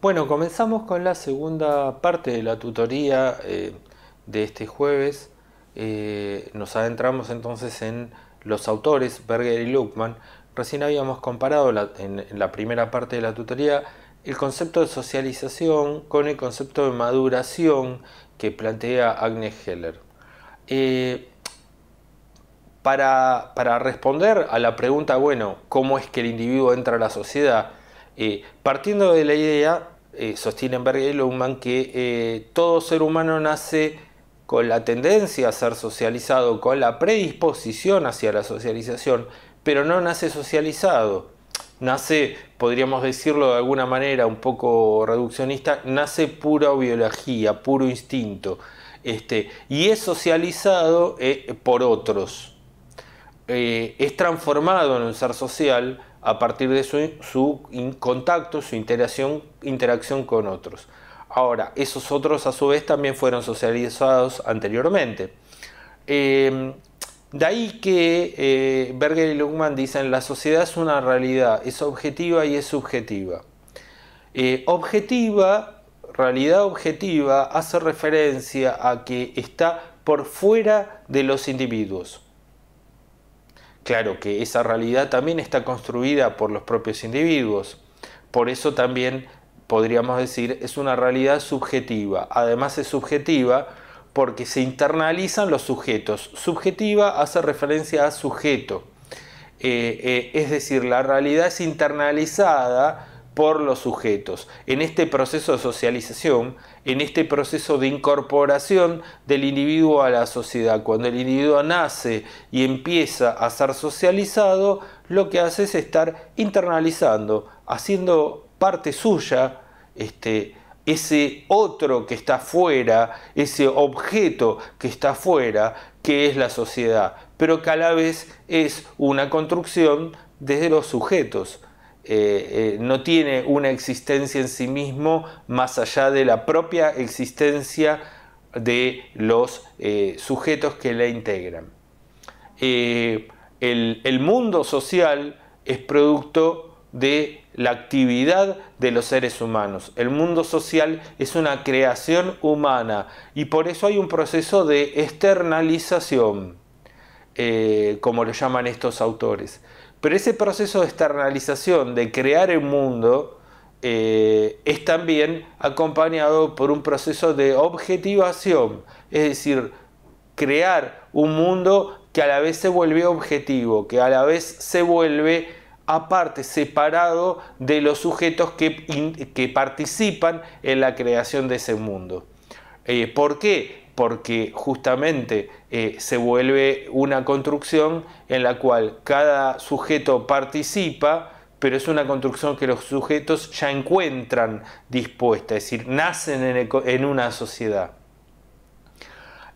Bueno, comenzamos con la segunda parte de la tutoría eh, de este jueves. Eh, nos adentramos entonces en los autores Berger y Luckman. Recién habíamos comparado en, la primera parte de la tutoría el concepto de socialización con el concepto de maduración que plantea Agnes Heller. Eh, para, para responder a la pregunta, bueno, ¿cómo es que el individuo entra a la sociedad? Eh, partiendo de la idea, eh, sostiene sostienen Berger y Lohmann, que eh, todo ser humano nace con la tendencia a ser socializado, con la predisposición hacia la socialización, pero no nace socializado. Nace, podríamos decirlo de alguna manera un poco reduccionista, nace pura biología, puro instinto. Este, y es socializado por otros. es transformado en un ser social a partir de su, contacto, su interacción, con otros. Ahora, esos otros a su vez también fueron socializados anteriormente. Em, de ahí que eh, Berger y Lugman dicen, la sociedad es una realidad, es objetiva y es subjetiva. Eh, objetiva, realidad objetiva, hace referencia a que está por fuera de los individuos. Claro que esa realidad también está construida por los propios individuos. Por eso también podríamos decir es una realidad subjetiva. Además es subjetiva porque se internalizan los sujetos. Subjetiva hace referencia a sujeto. Eh, eh, es decir, la realidad es internalizada por los sujetos. En este proceso de socialización, en este proceso de incorporación del individuo a la sociedad, cuando el individuo nace y empieza a ser socializado, lo que hace es estar internalizando, haciendo parte suya este, ese otro que está fuera, ese objeto que está fuera, que es la sociedad, pero que a la vez es una construcción desde los sujetos eh, eh, no tiene una existencia en sí mismo más allá de la propia existencia de los eh, sujetos que la integran. el, mundo social es producto de la actividad de los seres humanos. El mundo social es una creación humana y por eso hay un proceso de externalización, como lo llaman estos autores. Pero ese proceso de externalización, de crear el mundo, eh, es también acompañado por un proceso de objetivación, es decir, crear un mundo que a la vez se vuelve objetivo, que a la vez se vuelve aparte, separado de los sujetos que, que participan en la creación de ese mundo. Eh, ¿Por qué? porque justamente eh, se vuelve una construcción en la cual cada sujeto participa, pero es una construcción que los sujetos ya encuentran dispuesta, es decir, nacen en, una sociedad.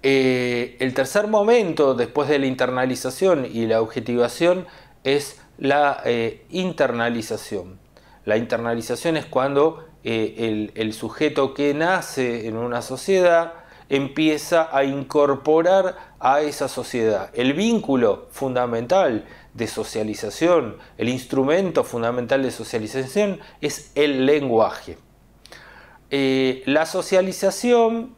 Eh, el tercer momento, después de la internalización y la objetivación, es la eh, internalización. La internalización es cuando el, sujeto que nace en una sociedad empieza a incorporar a esa sociedad. El vínculo fundamental de socialización, el instrumento fundamental de socialización es el lenguaje. Eh, la socialización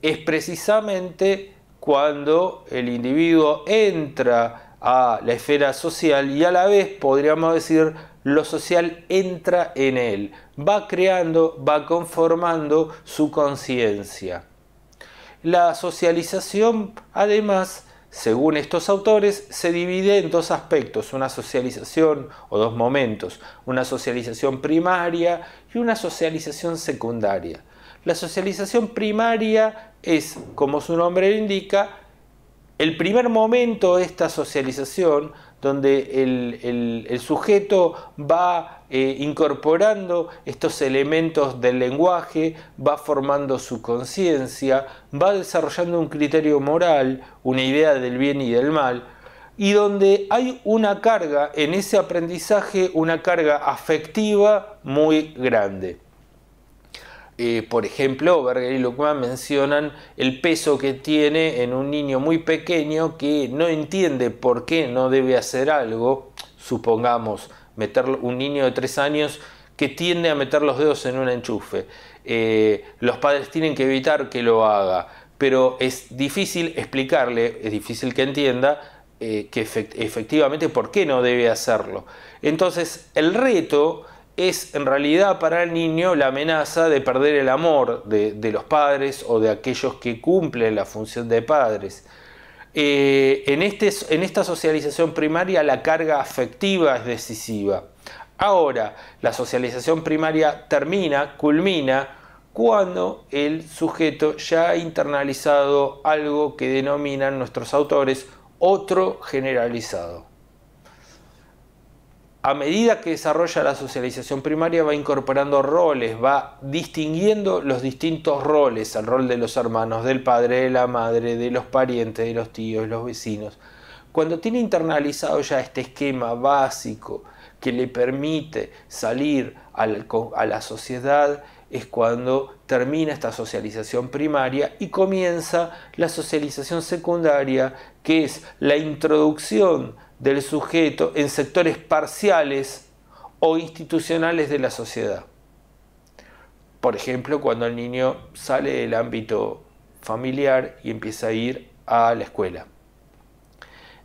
es precisamente cuando el individuo entra a la esfera social y a la vez podríamos decir lo social entra en él, va creando, va conformando su conciencia. La socialización, además, según estos autores, se divide en dos aspectos, una socialización o dos momentos, una socialización primaria y una socialización secundaria. La socialización primaria es, como su nombre lo indica, el primer momento de esta socialización donde el, el sujeto va eh, incorporando estos elementos del lenguaje, va formando su conciencia, va desarrollando un criterio moral, una idea del bien y del mal, y donde hay una carga en ese aprendizaje, una carga afectiva muy grande. Eh, por ejemplo, Berger y Lukman mencionan el peso que tiene en un niño muy pequeño que no entiende por qué no debe hacer algo, supongamos meter un niño de tres años que tiende a meter los dedos en un enchufe. Eh, los padres tienen que evitar que lo haga, pero es difícil explicarle, es difícil que entienda eh, que efectivamente por qué no debe hacerlo. Entonces, el reto es en realidad para el niño la amenaza de perder el amor de los padres o de aquellos que cumplen la función de padres. Eh, este, en esta socialización primaria la carga afectiva es decisiva. Ahora, la socialización primaria termina, culmina, cuando el sujeto ya ha internalizado algo que denominan nuestros autores otro generalizado a medida que desarrolla la socialización primaria va incorporando roles, va distinguiendo los distintos roles, el rol de los hermanos, del padre, de la madre, de los parientes, de los tíos, de los vecinos. Cuando tiene internalizado ya este esquema básico que le permite salir a la sociedad, es cuando termina esta socialización primaria y comienza la socialización secundaria, que es la introducción del sujeto en sectores parciales o institucionales de la sociedad. Por ejemplo, cuando el niño sale del ámbito familiar y empieza a ir a la escuela.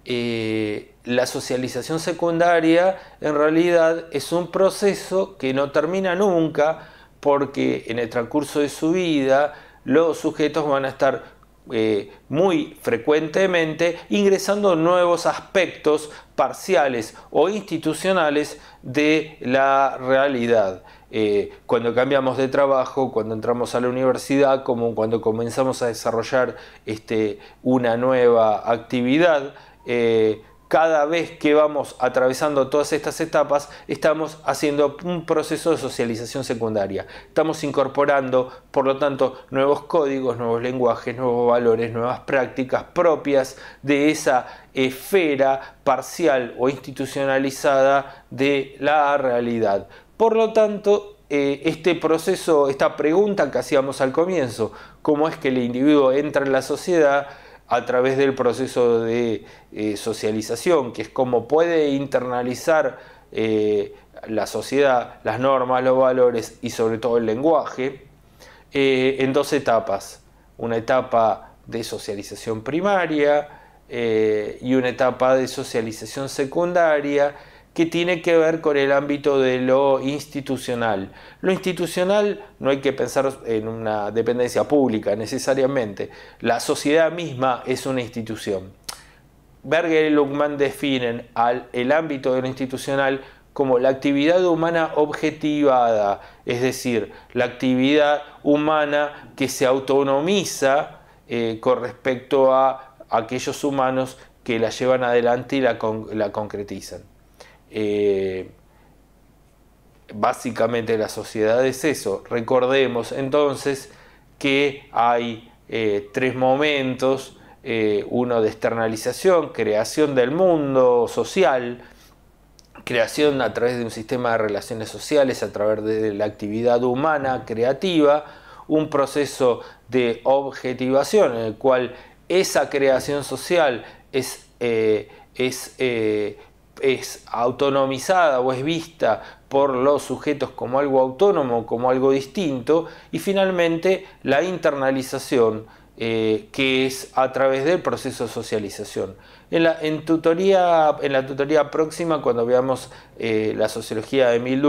Eh, la socialización secundaria en realidad es un proceso que no termina nunca porque en el transcurso de su vida los sujetos van a estar eh, muy frecuentemente ingresando nuevos aspectos parciales o institucionales de la realidad. Eh, cuando cambiamos de trabajo, cuando entramos a la universidad, como cuando comenzamos a desarrollar este, una nueva actividad, eh, cada vez que vamos atravesando todas estas etapas, estamos haciendo un proceso de socialización secundaria. Estamos incorporando, por lo tanto, nuevos códigos, nuevos lenguajes, nuevos valores, nuevas prácticas propias de esa esfera parcial o institucionalizada de la realidad. Por lo tanto, eh, este proceso, esta pregunta que hacíamos al comienzo, cómo es que el individuo entra en la sociedad, a través del proceso de eh, socialización, que es cómo puede internalizar eh, la sociedad, las normas, los valores y sobre todo el lenguaje, eh, en dos etapas. Una etapa de socialización primaria y una etapa de socialización secundaria que tiene que ver con el ámbito de lo institucional. Lo institucional no hay que pensar en una dependencia pública necesariamente. La sociedad misma es una institución. Berger y Luckmann definen al, el ámbito de lo institucional como la actividad humana objetivada, es decir, la actividad humana que se autonomiza eh, con respecto a aquellos humanos que la llevan adelante y la concretizan. Eh, básicamente la sociedad es eso. Recordemos entonces que hay eh, tres momentos, eh, uno de externalización, creación del mundo social, creación a través de un sistema de relaciones sociales, a través de la actividad humana creativa, un proceso de objetivación en el cual esa creación social es, es es autonomizada o es vista por los sujetos como algo autónomo, como algo distinto, y finalmente la internalización, eh, que es a través del proceso de socialización. En la, tutoría, próxima, cuando veamos eh, la sociología de Emil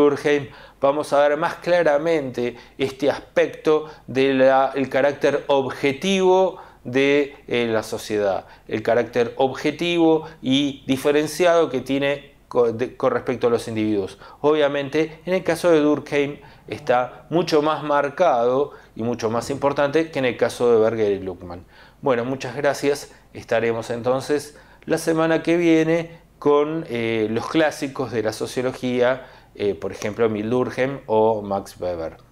vamos a ver más claramente este aspecto del carácter objetivo, de eh, la sociedad, el carácter objetivo y diferenciado que tiene con respecto a los individuos. Obviamente, en el caso de Durkheim está mucho más marcado y mucho más importante que en el caso de Berger y Luckman. Bueno, muchas gracias. Estaremos entonces la semana que viene con eh, los clásicos de la sociología, eh, por ejemplo, Mil Durkheim o Max Weber.